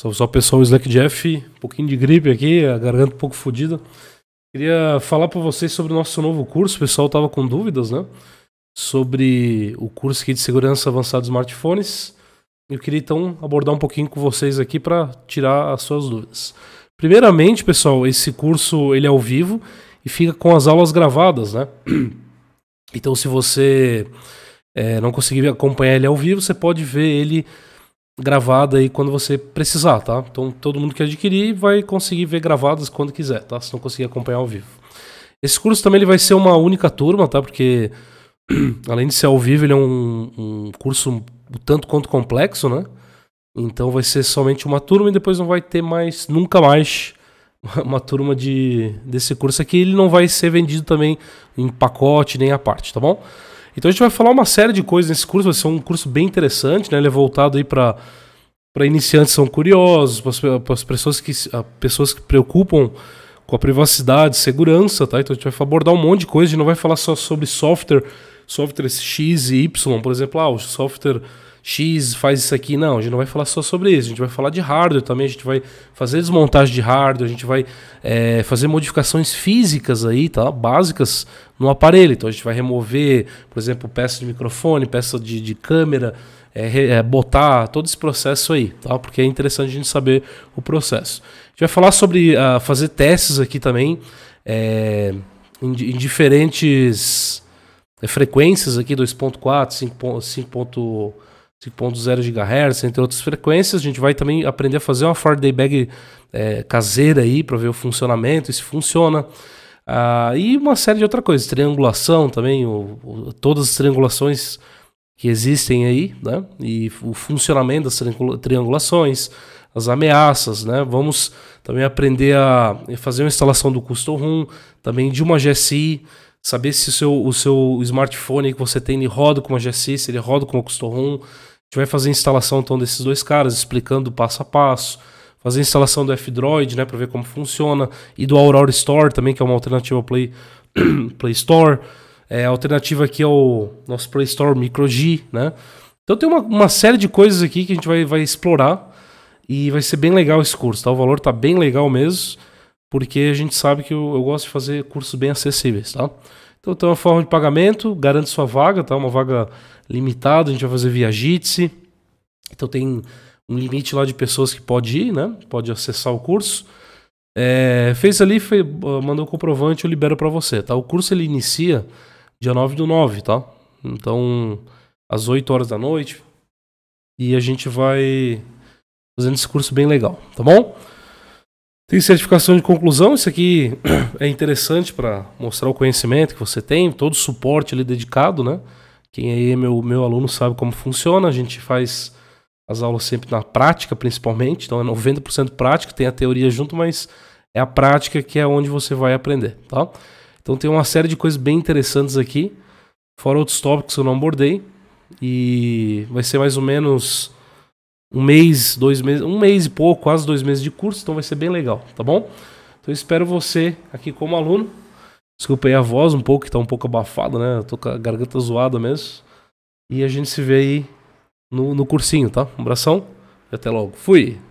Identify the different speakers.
Speaker 1: Salve, salve pessoal, Slack Jeff, um pouquinho de gripe aqui, a garganta um pouco fodida. Queria falar para vocês sobre o nosso novo curso, o pessoal tava com dúvidas, né? Sobre o curso aqui de segurança avançada de smartphones. Eu queria então abordar um pouquinho com vocês aqui para tirar as suas dúvidas. Primeiramente, pessoal, esse curso ele é ao vivo e fica com as aulas gravadas, né? Então, se você é, não conseguir acompanhar ele ao vivo, você pode ver ele gravada aí quando você precisar, tá? Então todo mundo que adquirir vai conseguir ver gravadas quando quiser, tá? Se não conseguir acompanhar ao vivo. Esse curso também ele vai ser uma única turma, tá? Porque além de ser ao vivo, ele é um, um curso tanto quanto complexo, né? Então vai ser somente uma turma e depois não vai ter mais, nunca mais, uma turma de, desse curso aqui. Ele não vai ser vendido também em pacote nem à parte, tá bom? Então a gente vai falar uma série de coisas nesse curso, vai ser um curso bem interessante, né? Ele é voltado aí para para iniciantes são curiosos, para as pessoas que pessoas que preocupam com a privacidade, segurança, tá? Então a gente vai abordar um monte de coisa, a gente não vai falar só sobre software, software X e Y, por exemplo, ah, o software X faz isso aqui. Não, a gente não vai falar só sobre isso. A gente vai falar de hardware também. A gente vai fazer desmontagem de hardware. A gente vai é, fazer modificações físicas aí, tá? Básicas no aparelho. Então a gente vai remover, por exemplo, peça de microfone, peça de, de câmera. É, é, botar todo esse processo aí, tá? Porque é interessante a gente saber o processo. A gente vai falar sobre uh, fazer testes aqui também é, em, em, diferentes é, frequências aqui, 2.4, 5.1. 5.0 GHz, entre outras frequências. A gente vai também aprender a fazer uma Faraday bag é, caseira aí para ver o funcionamento, se funciona. Ah, e uma série de outras coisas, triangulação também, o, o, todas as triangulações que existem aí, né? E o funcionamento das triangulações, as ameaças, né? Vamos também aprender a fazer uma instalação do custom ROM, também de uma GSI, saber se o seu, o seu smartphone que você tem ele roda com uma GSI, se ele roda com o custom ROM. A gente vai fazer a instalação então desses dois caras, explicando passo a passo, fazer a instalação do F-Droid, né, para ver como funciona, e do Aurora Store também, que é uma alternativa ao Play, Play Store. É, a alternativa aqui é o nosso Play Store Micro G, né? Então tem uma, uma série de coisas aqui que a gente vai, vai explorar e vai ser bem legal esse curso, tá? O valor tá bem legal mesmo porque a gente sabe que eu, eu gosto de fazer cursos bem acessíveis, tá? Então tem uma forma de pagamento, garante sua vaga, tá? Uma vaga limitada, a gente vai fazer via Jitsi. Então tem um limite lá de pessoas que pode ir, né? Pode acessar o curso. É, fez ali, foi, mandou o comprovante, eu libero para você, tá? O curso ele inicia dia 9 do 9, tá? Então, às 8 horas da noite. E a gente vai fazendo esse curso bem legal, tá bom? Tem certificação de conclusão, isso aqui é interessante para mostrar o conhecimento que você tem, todo o suporte ali dedicado, né? Quem aí é meu, meu aluno sabe como funciona, a gente faz as aulas sempre na prática, principalmente, então é 90% prática, tem a teoria junto, mas é a prática que é onde você vai aprender, tá? Então tem uma série de coisas bem interessantes aqui, fora outros tópicos que eu não abordei, e vai ser mais ou menos um mês, dois meses, um mês e pouco, quase dois meses de curso, então vai ser bem legal, tá bom? Então espero você aqui como aluno. Desculpa aí a voz um pouco, que tá um pouco abafada, né? Eu tô com a garganta zoada mesmo. E a gente se vê aí no, no cursinho, tá? Um abração e até logo. Fui!